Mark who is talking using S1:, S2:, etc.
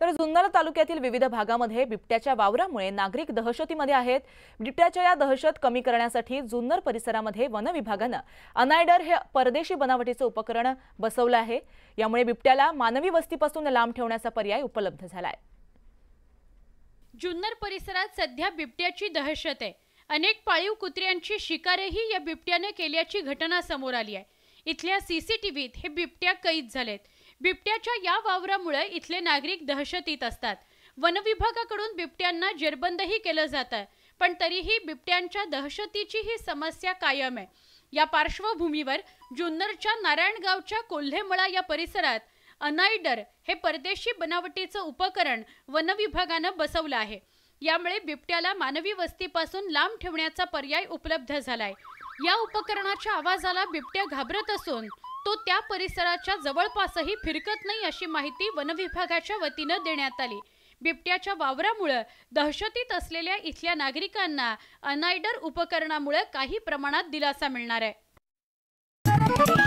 S1: तर जुन्नर तालुक्यातील विविध भागामध्ये बिबट्याच्या वावरामुळे नागरिक दहशतीमध्ये आहेत बिबट्याच्या या दहशत कमी करण्यासाठी जुन्नर परिसरामध्ये वन विभागानं अनायडर हे परदेशी बनावटीचं उपकरण बसवलं आहे यामुळे बिबट्याला मानवी वस्तीपासून लांब ठेवण्याचा पर्याय उपलब्ध झालाय
S2: जुन्नर परिसरात सध्या बिबट्याची दहशत आहे अनेक पाळीव कुत्र्यांची शिकारही या बिबट्यानं केल्याची घटना समोर आली आहे इथल्या सीसीटीव्हीत हे बिबट्या कैद झालेत बिबट्याच्या या वावरामुळे इथले नागरिक दहशतीत असतात वनविभागाकडून बिबट्यांना जेरबंदही केलं जात आहे पण तरीही बिबट्यांच्या दहशतीची ही समस्या कायम आहे या पार्श्वभूमीवर जुन्नरच्या नारायणगावच्या कोल्हेमळा या परिसरात अनायडर हे परदेशी बनावटीचं उपकरण वनविभागानं बसवलं आहे यामुळे बिबट्याला मानवी वस्तीपासून लांब ठेवण्याचा पर्याय उपलब्ध झालाय या उपकरणाच्या आवाजाला बिबट्या घाबरत असून तो त्या परिसराच्या जवळपासही फिरकत नाही अशी माहिती वनविभागाच्या वतीनं देण्यात आली बिबट्याच्या वावरामुळं दहशतीत असलेल्या इथल्या नागरिकांना अनायडर उपकरणामुळे काही प्रमाणात दिलासा मिळणार आहे